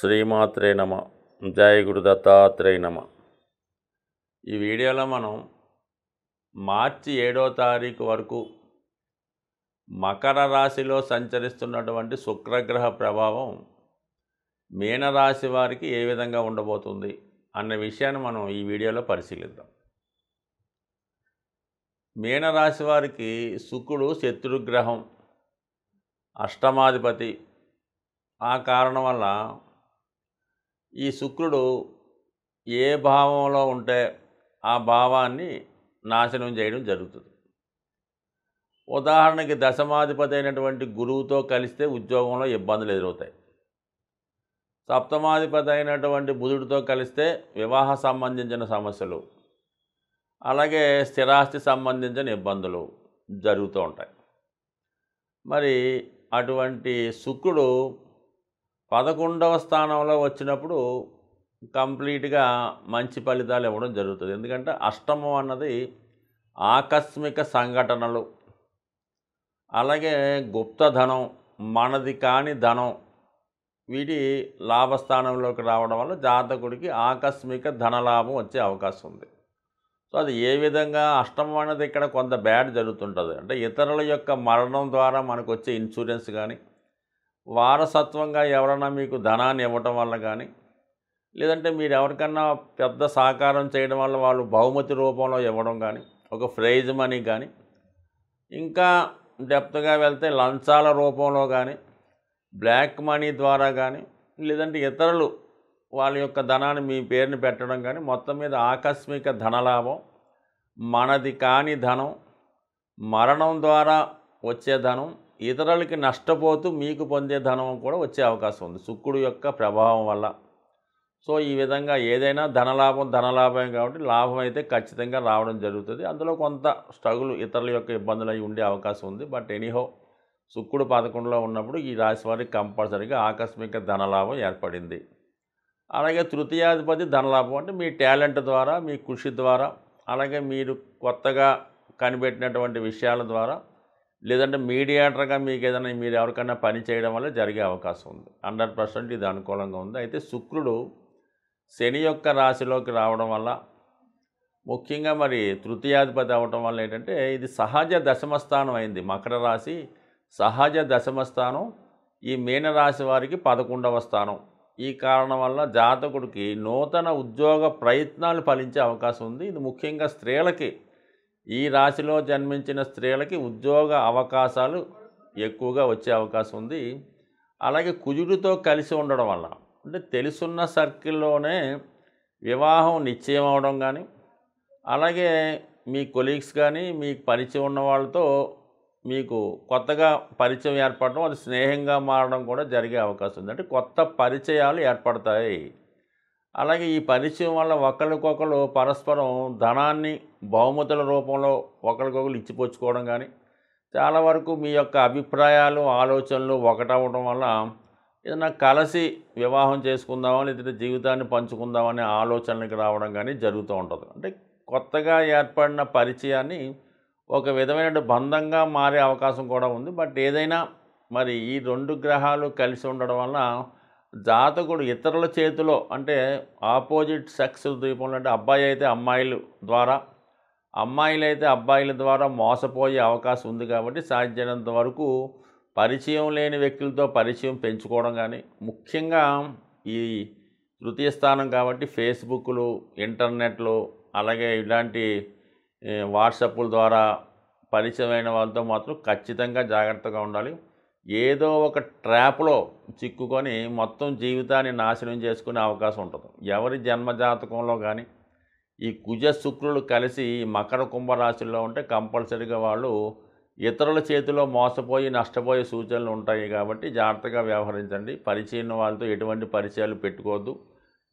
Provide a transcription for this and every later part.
శ్రీమాత్రే నమ జయ గురు దత్తాత్రేయ నమ ఈ వీడియోలో మనం మార్చి ఏడో తారీఖు వరకు మకర రాశిలో సంచరిస్తున్నటువంటి శుక్రగ్రహ ప్రభావం మీనరాశి వారికి ఏ విధంగా ఉండబోతుంది అన్న విషయాన్ని మనం ఈ వీడియోలో పరిశీలిద్దాం మీనరాశి వారికి శుకుడు శత్రుగ్రహం అష్టమాధిపతి ఆ కారణం వల్ల ఈ శుక్రుడు ఏ భావంలో ఉంటే ఆ భావాన్ని నాశనం చేయడం జరుగుతుంది ఉదాహరణకి దశమాధిపతి అయినటువంటి గురువుతో కలిస్తే ఉద్యోగంలో ఇబ్బందులు ఎదురవుతాయి సప్తమాధిపతి అయినటువంటి బుధుడితో కలిస్తే వివాహ సంబంధించిన సమస్యలు అలాగే స్థిరాస్తి సంబంధించిన ఇబ్బందులు జరుగుతూ ఉంటాయి మరి అటువంటి శుక్రుడు పదకొండవ స్థానంలో వచ్చినప్పుడు కంప్లీట్గా మంచి ఫలితాలు ఇవ్వడం జరుగుతుంది ఎందుకంటే అష్టమం అన్నది ఆకస్మిక సంఘటనలు అలాగే గుప్తధనం మనది కాని ధనం వీటి లాభస్థానంలోకి రావడం వల్ల జాతకుడికి ఆకస్మిక ధనలాభం వచ్చే అవకాశం ఉంది సో అది ఏ విధంగా అష్టమం అనేది ఇక్కడ కొంత బ్యాడ్ జరుగుతుంటుంది అంటే ఇతరుల యొక్క మరణం ద్వారా మనకు వచ్చే ఇన్సూరెన్స్ కానీ వారసత్వంగా ఎవరైనా మీకు ధనాన్ని ఇవ్వటం వల్ల కానీ లేదంటే మీరు ఎవరికన్నా పెద్ద సహకారం చేయడం వల్ల వాళ్ళు బహుమతి రూపంలో ఇవ్వడం కానీ ఒక ఫ్రైజ్ మనీ కానీ ఇంకా డెప్త్గా వెళ్తే లంచాల రూపంలో కానీ బ్లాక్ మనీ ద్వారా కానీ లేదంటే ఇతరులు వాళ్ళ యొక్క ధనాన్ని మీ పేరుని పెట్టడం కానీ మొత్తం మీద ఆకస్మిక ధనలాభం మనది కాని ధనం మరణం ద్వారా వచ్చే ధనం ఇతరులకి నష్టపోతూ మీకు పొందే ధనం కూడా వచ్చే అవకాశం ఉంది శుక్రుడు యొక్క ప్రభావం వల్ల సో ఈ విధంగా ఏదైనా ధనలాభం ధనలాభం కాబట్టి లాభం అయితే ఖచ్చితంగా రావడం జరుగుతుంది అందులో కొంత స్ట్రగుల్ ఇతరుల యొక్క ఇబ్బందులు అయి ఉండే అవకాశం ఉంది బట్ ఎనీహో శుక్రుడు పదకొండులో ఉన్నప్పుడు ఈ రాశి వారికి కంపల్సరీగా ఆకస్మిక ధనలాభం ఏర్పడింది అలాగే తృతీయాధిపతి ధనలాభం అంటే మీ టాలెంట్ ద్వారా మీ కృషి ద్వారా అలాగే మీరు కొత్తగా కనిపెట్టినటువంటి విషయాల ద్వారా లేదంటే మీడియేటర్గా మీకు ఏదైనా మీరు ఎవరికైనా పని చేయడం వల్ల జరిగే అవకాశం ఉంది హండ్రెడ్ పర్సెంట్ ఇది అనుకూలంగా ఉంది అయితే శుక్రుడు శని యొక్క రాశిలోకి రావడం వల్ల ముఖ్యంగా మరి తృతీయాధిపతి అవ్వడం వల్ల ఏంటంటే ఇది సహజ దశమస్థానం అయింది మకర రాశి సహజ దశమస్థానం ఈ మీనరాశి వారికి పదకొండవ స్థానం ఈ కారణం వల్ల జాతకుడికి నూతన ఉద్యోగ ప్రయత్నాలు ఫలించే అవకాశం ఉంది ఇది ముఖ్యంగా స్త్రీలకి ఈ రాశిలో జన్మించిన స్త్రీలకి ఉద్యోగ అవకాశాలు ఎక్కువగా వచ్చే అవకాశం ఉంది అలాగే కుజుడితో కలిసి ఉండడం వల్ల అంటే తెలుసున్న సర్కిల్లోనే వివాహం నిశ్చయం అవడం కానీ అలాగే మీ కొలీగ్స్ కానీ మీకు పరిచయం ఉన్న వాళ్ళతో మీకు కొత్తగా పరిచయం ఏర్పడడం అది స్నేహంగా మారడం కూడా జరిగే అవకాశం ఉంది అంటే కొత్త పరిచయాలు ఏర్పడతాయి అలాగే ఈ పరిచయం వల్ల ఒకరికొకరు పరస్పరం ధనాన్ని బహుమతుల రూపంలో ఒకరికొకరు ఇచ్చిపోచుకోవడం కానీ చాలా వరకు మీ యొక్క అభిప్రాయాలు ఆలోచనలు ఒకటవడం వల్ల ఏదైనా కలిసి వివాహం చేసుకుందామా లేదంటే జీవితాన్ని పంచుకుందామనే ఆలోచనలకు రావడం కానీ జరుగుతూ ఉంటుంది అంటే కొత్తగా ఏర్పడిన పరిచయాన్ని ఒక విధమైన బంధంగా మారే అవకాశం కూడా ఉంది బట్ ఏదైనా మరి ఈ రెండు గ్రహాలు కలిసి ఉండడం వల్ల జాతకుడు ఇతరుల చేతిలో అంటే ఆపోజిట్ సెక్స్ ద్వీపంలో అంటే అబ్బాయి అయితే అమ్మాయిలు ద్వారా అమ్మాయిలు అయితే అబ్బాయిల ద్వారా మోసపోయే అవకాశం ఉంది కాబట్టి సాధ్యమైనంత వరకు పరిచయం లేని వ్యక్తులతో పరిచయం పెంచుకోవడం కానీ ముఖ్యంగా ఈ తృతీయ స్థానం కాబట్టి ఫేస్బుక్లు ఇంటర్నెట్లు అలాగే ఇలాంటి వాట్సాప్ల ద్వారా పరిచయమైన వాళ్ళతో మాత్రం ఖచ్చితంగా జాగ్రత్తగా ఉండాలి ఏదో ఒక ట్రాప్లో చిక్కుకొని మొత్తం జీవితాన్ని నాశనం చేసుకునే అవకాశం ఉంటుంది ఎవరి జన్మజాతకంలో కానీ ఈ కుజ శుక్రులు కలిసి మకర కుంభరాశుల్లో ఉంటే కంపల్సరీగా వాళ్ళు ఇతరుల చేతిలో మోసపోయి నష్టపోయే సూచనలు ఉంటాయి కాబట్టి జాగ్రత్తగా వ్యవహరించండి పరిచయం వాళ్ళతో ఎటువంటి పరిచయాలు పెట్టుకోవద్దు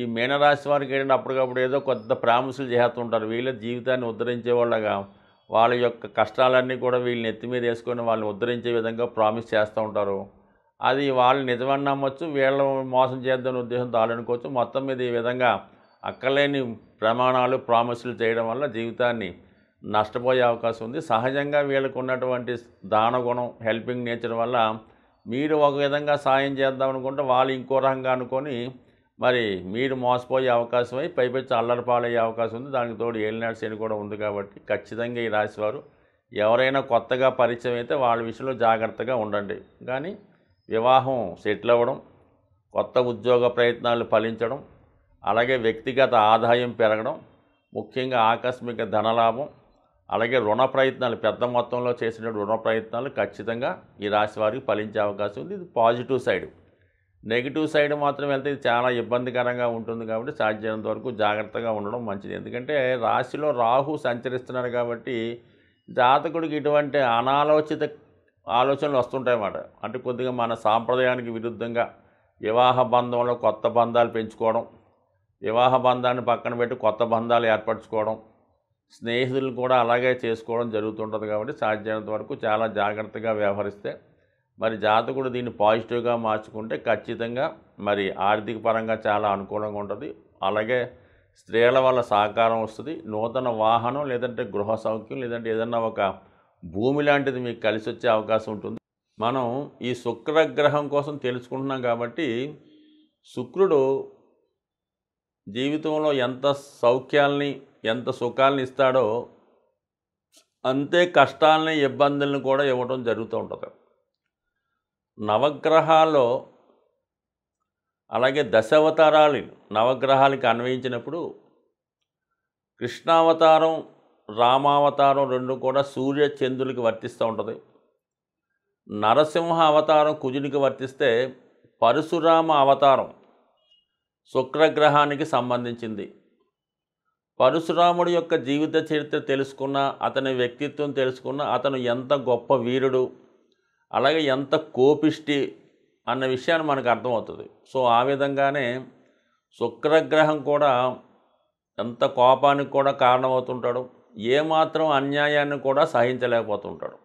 ఈ మీనరాశి వారికి ఏంటంటే అప్పటికప్పుడు ఏదో కొత్త ప్రామిసులు చేస్తుంటారు వీళ్ళ జీవితాన్ని వాళ్ళగా వాళ్ళ యొక్క కష్టాలన్నీ కూడా వీళ్ళని ఎత్తి మీద వేసుకొని వాళ్ళని ఉద్ధరించే విధంగా ప్రామిస్ చేస్తూ ఉంటారు అది వాళ్ళు నిజమని నమ్మొచ్చు వీళ్ళ మోసం చేద్దామని ఉద్దేశం ఆడనుకోవచ్చు మొత్తం మీద ఈ విధంగా అక్కలేని ప్రమాణాలు ప్రామిసులు చేయడం వల్ల జీవితాన్ని నష్టపోయే అవకాశం ఉంది సహజంగా వీళ్ళకు ఉన్నటువంటి దానగుణం హెల్పింగ్ నేచర్ వల్ల మీరు ఒక విధంగా సాయం చేద్దాం అనుకుంటే వాళ్ళు ఇంకో రకంగా అనుకొని మరి మీరు మోసపోయే అవకాశం అయి పైపెచ్చి అల్లరిపాలయ్యే అవకాశం ఉంది దానికి తోడు ఏలినాడు శని కూడా ఉంది కాబట్టి ఖచ్చితంగా ఈ రాశివారు ఎవరైనా కొత్తగా పరిచయం అయితే వాళ్ళ విషయంలో జాగ్రత్తగా ఉండండి కానీ వివాహం సెటిల్ అవ్వడం కొత్త ఉద్యోగ ప్రయత్నాలు ఫలించడం అలాగే వ్యక్తిగత ఆదాయం పెరగడం ముఖ్యంగా ఆకస్మిక ధనలాభం అలాగే రుణ ప్రయత్నాలు పెద్ద మొత్తంలో చేసిన రుణ ప్రయత్నాలు ఖచ్చితంగా ఈ రాశి వారికి ఫలించే అవకాశం ఉంది ఇది పాజిటివ్ సైడ్ నెగిటివ్ సైడ్ మాత్రం వెళ్తే ఇది చాలా ఇబ్బందికరంగా ఉంటుంది కాబట్టి సాధ్యమైనంత వరకు జాగ్రత్తగా ఉండడం మంచిది ఎందుకంటే రాశిలో రాహు సంచరిస్తున్నారు కాబట్టి జాతకుడికి ఇటువంటి అనాలోచిత ఆలోచనలు వస్తుంటాయన్నమాట అంటే కొద్దిగా మన సాంప్రదాయానికి విరుద్ధంగా వివాహ బంధంలో కొత్త బంధాలు పెంచుకోవడం వివాహ బంధాన్ని పక్కన పెట్టి కొత్త బంధాలు ఏర్పరచుకోవడం స్నేహితులు కూడా అలాగే చేసుకోవడం జరుగుతుంటుంది కాబట్టి సాధ్యమైనంత వరకు చాలా జాగ్రత్తగా వ్యవహరిస్తే మరి జాతకుడు దీన్ని పాజిటివ్గా మార్చుకుంటే ఖచ్చితంగా మరి ఆర్థిక పరంగా చాలా అనుకూలంగా ఉంటుంది అలాగే స్త్రీల వల్ల సహకారం వస్తుంది నూతన వాహనం లేదంటే గృహ సౌఖ్యం లేదంటే ఏదన్నా ఒక భూమి లాంటిది మీకు కలిసి వచ్చే అవకాశం ఉంటుంది మనం ఈ శుక్రగ్రహం కోసం తెలుసుకుంటున్నాం కాబట్టి శుక్రుడు జీవితంలో ఎంత సౌఖ్యాల్ని ఎంత సుఖాలని ఇస్తాడో అంతే కష్టాలని ఇబ్బందులను కూడా ఇవ్వడం జరుగుతూ ఉంటుంది నవగ్రహాల్లో అలాగే దశావతారాలు నవగ్రహాలకి అన్వయించినప్పుడు కృష్ణావతారం రామావతారం రెండు కూడా సూర్య చంద్రులకి వర్తిస్తూ ఉంటుంది నరసింహ అవతారం కుజునికి వర్తిస్తే పరశురామ అవతారం శుక్రగ్రహానికి సంబంధించింది పరశురాముడి యొక్క జీవిత చరిత్ర తెలుసుకున్న అతని వ్యక్తిత్వం తెలుసుకున్న అతను ఎంత గొప్ప వీరుడు అలాగే ఎంత కోపిష్టి అన్న విషయాన్ని మనకు అర్థమవుతుంది సో ఆ విధంగానే శుక్రగ్రహం కూడా ఎంత కోపానికి కూడా కారణమవుతుంటాడు ఏమాత్రం అన్యాయాన్ని కూడా సహించలేకపోతుంటాడు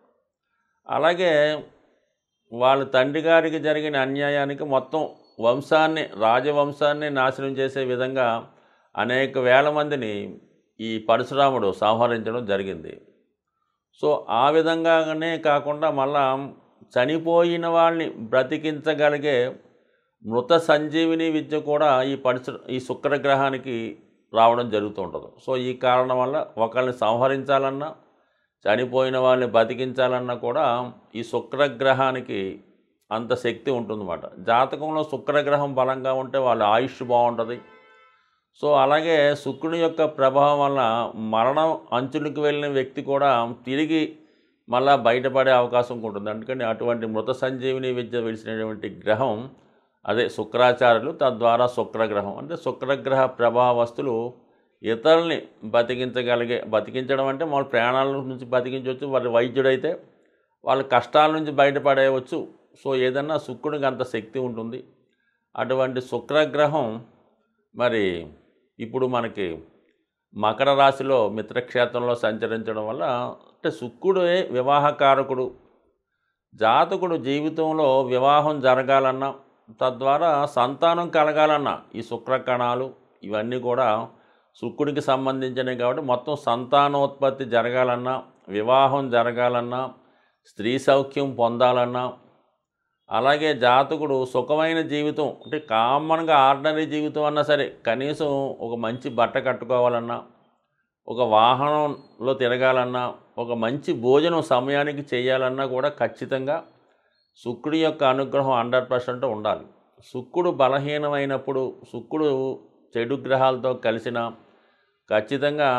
అలాగే వాళ్ళ తండ్రి గారికి జరిగిన అన్యాయానికి మొత్తం వంశాన్ని రాజవంశాన్ని నాశనం చేసే విధంగా అనేక వేల మందిని ఈ పరశురాముడు సంహరించడం జరిగింది సో ఆ విధంగానే కాకుండా మళ్ళా చనిపోయిన వాళ్ళని బ్రతికించగలిగే మృత సంజీవిని విద్య కూడా ఈ పరిశ్ర ఈ శుక్రగ్రహానికి రావడం జరుగుతూ ఉంటుంది సో ఈ కారణం వల్ల ఒకరిని సంహరించాలన్నా చనిపోయిన వాళ్ళని బతికించాలన్నా కూడా ఈ శుక్రగ్రహానికి అంత శక్తి ఉంటుందన్నమాట జాతకంలో శుక్రగ్రహం బలంగా ఉంటే వాళ్ళ ఆయుష్ బాగుంటుంది సో అలాగే శుక్రుని యొక్క ప్రభావం వల్ల మరణం అంచులకు వెళ్ళిన వ్యక్తి కూడా తిరిగి మళ్ళా బయటపడే అవకాశం ఉంటుంది అందుకని అటువంటి మృత సంజీవిని విద్య విడిచినటువంటి గ్రహం అదే శుక్రాచార్యులు తద్వారా శుక్రగ్రహం అంటే శుక్రగ్రహ ప్రభావస్తులు ఇతరుల్ని బతికించగలిగే బతికించడం అంటే మన ప్రాణాల నుంచి బతికించవచ్చు వారి వైద్యుడైతే వాళ్ళ కష్టాల నుంచి బయటపడేయవచ్చు సో ఏదన్నా శుక్రుడికి అంత శక్తి ఉంటుంది అటువంటి శుక్రగ్రహం మరి ఇప్పుడు మనకి మకర రాశిలో మిత్రక్షేత్రంలో సంచరించడం వల్ల అంటే శుక్రుడే వివాహకారకుడు జాతకుడు జీవితంలో వివాహం జరగాలన్నా తద్వారా సంతానం కలగాలన్నా ఈ శుక్రకణాలు ఇవన్నీ కూడా శుక్రుడికి సంబంధించినవి కాబట్టి మొత్తం సంతానోత్పత్తి జరగాలన్నా వివాహం జరగాలన్నా స్త్రీ సౌఖ్యం పొందాలన్నా అలాగే జాతకుడు సుఖమైన జీవితం అంటే కామన్గా ఆర్డినరీ జీవితం అన్నా సరే కనీసం ఒక మంచి బట్ట కట్టుకోవాలన్నా ఒక వాహనంలో తిరగాలన్నా ఒక మంచి భోజనం సమయానికి చేయాలన్నా కూడా ఖచ్చితంగా శుక్రుడి యొక్క అనుగ్రహం హండ్రెడ్ పర్సెంట్ ఉండాలి శుక్రుడు బలహీనమైనప్పుడు శుక్రుడు చెడు గ్రహాలతో కలిసిన ఖచ్చితంగా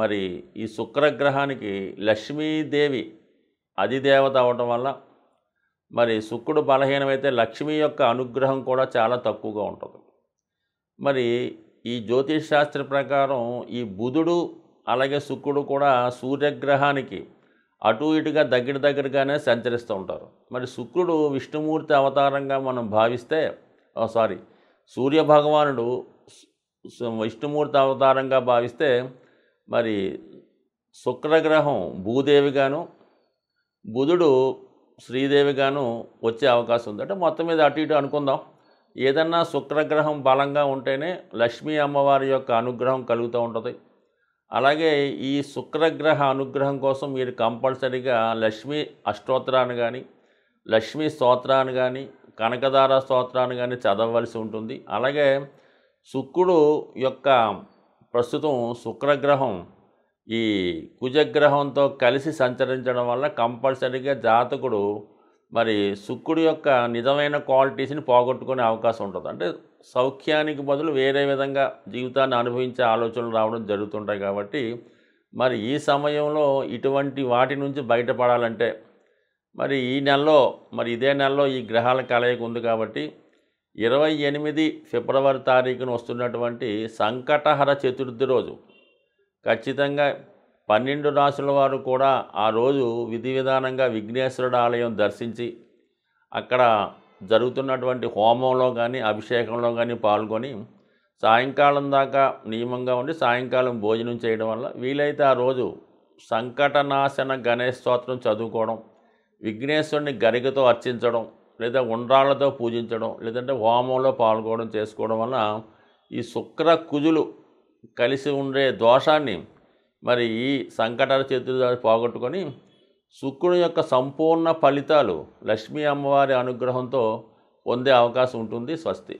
మరి ఈ శుక్రగ్రహానికి లక్ష్మీదేవి అధిదేవత అవటం వల్ల మరి శుక్రుడు బలహీనమైతే లక్ష్మి యొక్క అనుగ్రహం కూడా చాలా తక్కువగా ఉంటుంది మరి ఈ జ్యోతిష్ శాస్త్ర ప్రకారం ఈ బుధుడు అలాగే శుక్రుడు కూడా సూర్యగ్రహానికి అటు ఇటుగా దగ్గర దగ్గరగానే సంచరిస్తూ ఉంటారు మరి శుక్రుడు విష్ణుమూర్తి అవతారంగా మనం భావిస్తే సారీ సూర్యభగవానుడు విష్ణుమూర్తి అవతారంగా భావిస్తే మరి శుక్రగ్రహం భూదేవిగాను బుధుడు శ్రీదేవి గాను వచ్చే అవకాశం ఉందంటే మొత్తం మీద అటు ఇటు అనుకుందాం ఏదన్నా శుక్రగ్రహం బలంగా ఉంటేనే లక్ష్మీ అమ్మవారి యొక్క అనుగ్రహం కలుగుతూ ఉంటుంది అలాగే ఈ శుక్రగ్రహ అనుగ్రహం కోసం మీరు కంపల్సరీగా లక్ష్మీ అష్టోత్తరాన్ని కానీ లక్ష్మీ స్తోత్రాన్ని కానీ కనకదార స్తోత్రాన్ని కానీ చదవవలసి ఉంటుంది అలాగే శుక్రుడు యొక్క ప్రస్తుతం శుక్రగ్రహం ఈ కుజగ్రహంతో కలిసి సంచరించడం వల్ల కంపల్సరీగా జాతకుడు మరి శుక్రుడు యొక్క నిజమైన క్వాలిటీస్ని పోగొట్టుకునే అవకాశం ఉంటుంది అంటే సౌఖ్యానికి బదులు వేరే విధంగా జీవితాన్ని అనుభవించే ఆలోచనలు రావడం జరుగుతుంటాయి కాబట్టి మరి ఈ సమయంలో ఇటువంటి వాటి నుంచి బయటపడాలంటే మరి ఈ నెలలో మరి ఇదే నెలలో ఈ గ్రహాల కలయిక ఉంది కాబట్టి ఇరవై ఎనిమిది ఫిబ్రవరి తారీఖున వస్తున్నటువంటి సంకటహర చతుర్థి రోజు ఖచ్చితంగా పన్నెండు రాసుల వారు కూడా ఆ రోజు విధి విధానంగా విఘ్నేశ్వరుడు ఆలయం దర్శించి అక్కడ జరుగుతున్నటువంటి హోమంలో కానీ అభిషేకంలో కానీ పాల్గొని సాయంకాలం దాకా నియమంగా ఉండి సాయంకాలం భోజనం చేయడం వల్ల వీలైతే ఆ రోజు సంకటనాశన గణేష్ స్తోత్రం చదువుకోవడం విఘ్నేశ్వరుని గరికతో అర్చించడం లేదా ఉండ్రాళ్లతో పూజించడం లేదంటే హోమంలో పాల్గొనడం చేసుకోవడం వల్ల ఈ శుక్ర కుజులు కలిసి ఉండే దోషాన్ని మరి ఈ సంకటాల చేతులు పోగొట్టుకొని శుక్రుని యొక్క సంపూర్ణ ఫలితాలు లక్ష్మీ అమ్మవారి అనుగ్రహంతో పొందే అవకాశం ఉంటుంది స్వస్తి